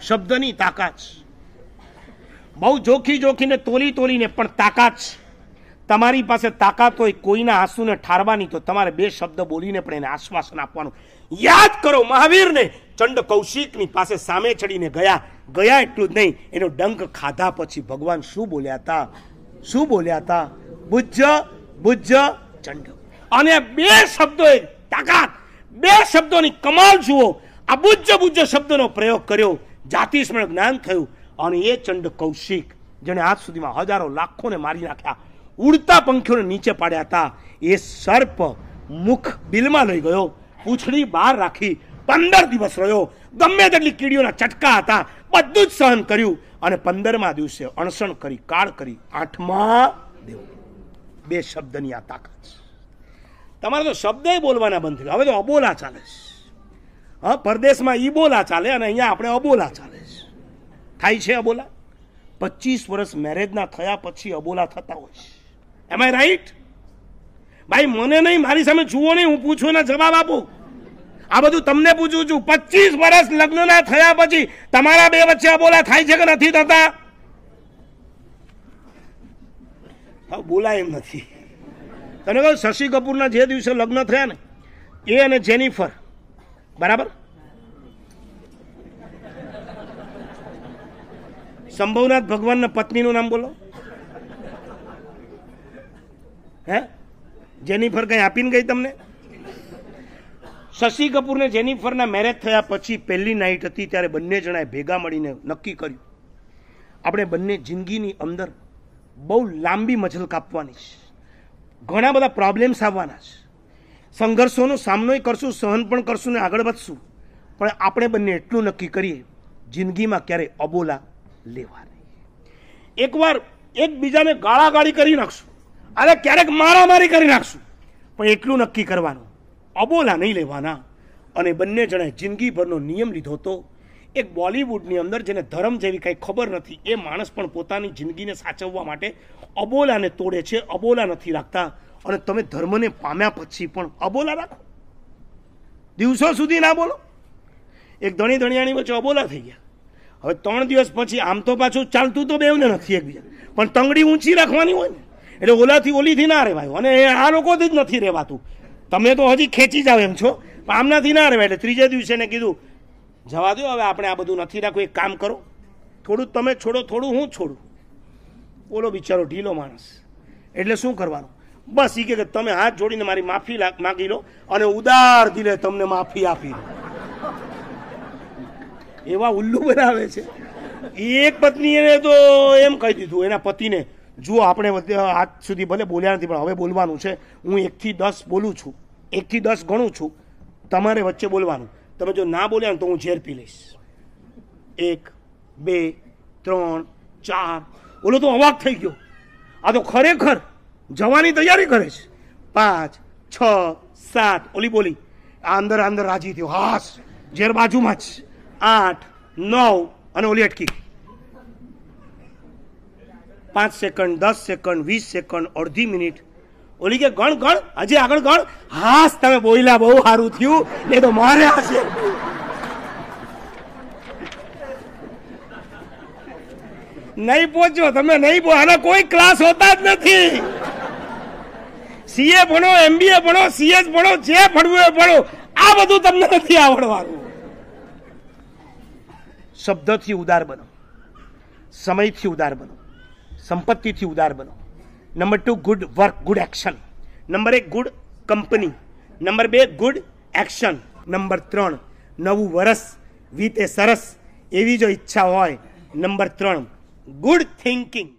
શબ્દની તાકાત બહુ જોખી જોખીને તોલી તોલીને પણ તાકાત તમારી પાસે તાકાત હોય કોઈના આંસુને ઠારવાની તો તમારે બે શબ્દ બોલીને પણ એને આશ્વાસન આપવાનું યાદ કરો મહાવીરને ચંડ કૌશિકની પાસે સામે ચડીને ગયા ગયા એટલું જ નહીં એનો ડંક ખાધા પછી ભગવાન શું બોલ્યા હતા શું બોલ્યા હતા બુજ્જ બુજ્જ ચંડ અને બે શબ્દોએ તાકાત બે શબ્દોની કમાલ જુઓ આ બુજ્જ બુજ્જ શબ્દનો પ્રયોગ કર્યો જાતિસ્મરણ જ્ઞાન થયું અને એ ચંડ કૌશિક જેણે આજ સુધીમાં હજારો લાખોને મારી નાખ્યા ઉડતા પંખીઓને નીચે પાડ્યા હતા એ સર્પ મુખ બિલમાં લઈ ગયો પૂંછડી બહાર રાખી પંદર દિવસ રહ્યો ગમે તેટલી કીડીઓના ચટકા હતા બધું જ સહન કર્યું અને પંદરમા દિવસે અણસણ કરી કાળ કરી આઠમા દેવ બે શબ્દની આ તાકાત તમારે તો શબ્દ બોલવાના બંધ હવે તો અબોલા ચાલે છે હા પરદેશમાં ઈ બોલા ચાલે અને અહીંયા આપણે અબોલા ચાલે છે થાય છે અબોલા પચીસ વર્ષ મેરેજના થયા પછી અબોલા થતા હોય છે એમ આઈ રાઈટ ભાઈ મને નહીં મારી સામે જુઓ નહીં હું પૂછું ને જવાબ આપો આ બધું તમને પૂછું છું પચીસ વર્ષ લગ્નના થયા પછી તમારા બે વચ્ચે અબોલા થાય છે કે નથી થતા બોલાય એમ નથી તને કહું શશી કપૂરના જે દિવસે લગ્ન થયા ને એ અને જેનિફર બરાબર શંભવનાથ ભગવાનના પત્નીનું નામ બોલો હે જેનિફર કંઈ આપીને ગઈ તમને શશી કપૂરને જેનિફરના મેરેજ થયા પછી પહેલી નાઇટ હતી ત્યારે બંને જણાએ ભેગા મળીને નક્કી કર્યું આપણે બંને જિંદગીની અંદર બહુ લાંબી મજલ કાપવાની છે ઘણા બધા પ્રોબ્લેમ્સ આવવાના છે સંઘર્ષોનો સામનોય કરશું સહન પણ કરશું ને આગળ વધશું પણ આપણે બંને એટલું નક્કી કરીએ જિંદગીમાં ક્યારેય અબોલા લેવા નહીં એકવાર એકબીજાને ગાળાગાળી કરી નાખશું અરે ક્યારેક મારામારી કરી નાખશું પણ એટલું નક્કી કરવાનું અબોલા નહીં લેવાના અને બંને જણે જિંદગીભરનો નિયમ લીધો હતો એક બોલિવૂડની અંદર જેને ધર્મ જેવી કંઈ ખબર નથી એ માણસ પણ પોતાની જિંદગીને સાચવવા માટે અબોલાને તોડે છે અબોલા નથી રાખતા અને તમે ધર્મને પામ્યા પછી પણ અબોલા રાખો દિવસો સુધી ના બોલો એક ધણી ધણિયાણી વચ્ચે અબોલા થઈ ગયા હવે ત્રણ દિવસ પછી આમ તો પાછું ચાલતું તો બેવને નથી એકબીજા પણ તંગડી ઊંચી રાખવાની હોય ને એટલે ઓલાથી ઓલીથી ના રહેવાયું અને આ લોકોથી જ નથી રહેવાતું તમે તો હજી ખેંચી જાવ એમ છો પણ આમનાથી ના રહેવાય એટલે ત્રીજે દિવસે એને કીધું જવા દો હવે આપણે આ બધું નથી રાખવું એક કામ કરો થોડું તમે છોડો થોડું હું છોડું બોલો બિચારો ઢીલો માણસ એટલે શું કરવાનું બસ એ કે તમે હાથ જોડીને મારી માફી માગી લો અને ઉદાર દિલે તમને માફી આપી એવા ઉલ્લુ બનાવે છે એક પત્નીએ તો એમ કહી દીધું એના પતિને જુઓ આપણે આજ સુધી ભલે બોલ્યા નથી પણ હવે બોલવાનું છે હું એકથી દસ બોલું છું એકથી દસ ગણું છું તમારે વચ્ચે બોલવાનું તમે જો ના બોલ્યા ને તો હું ઝેર પી લઈશ એક બે ત્રણ ચાર ઓલો તો અવાક થઈ ગયો આ તો ખરેખર જવાની તૈયારી કરે છે પાંચ છ સાત ઓલી બોલી અંદર અંદર રાજી થયો હાશ ઝેર બાજુમાં જ આઠ નવ અને ઓલી અટકી પાંચ સેકન્ડ દસ સેકન્ડ વીસ સેકન્ડ અડધી મિનિટ ઓલી કે ગણ ગણ હજી આગળ ગણ હાશ તમે બોયલા બહુ સારું થયું નહીં તો મારે હશે નહીં પહોંચ્યો તમે નહીં આના કોઈ ક્લાસ હોતા જ નથી સીએ ભણો એમબીએ ભણો સીએસ ભણો જે ભણવું એ ભણો આ બધું તમને નથી આવડવાનું શબ્દથી ઉદાર બનો સમયથી ઉદાર બનો સંપત્તિથી ઉદાર બનો number two good work good action number એક ગુડ કંપની નંબર બે ગુડ એક્શન નંબર ત્રણ નવું વરસ વીતે સરસ એવી જો ઈચ્છા હોય નંબર ત્રણ ગુડ થિંકિંગ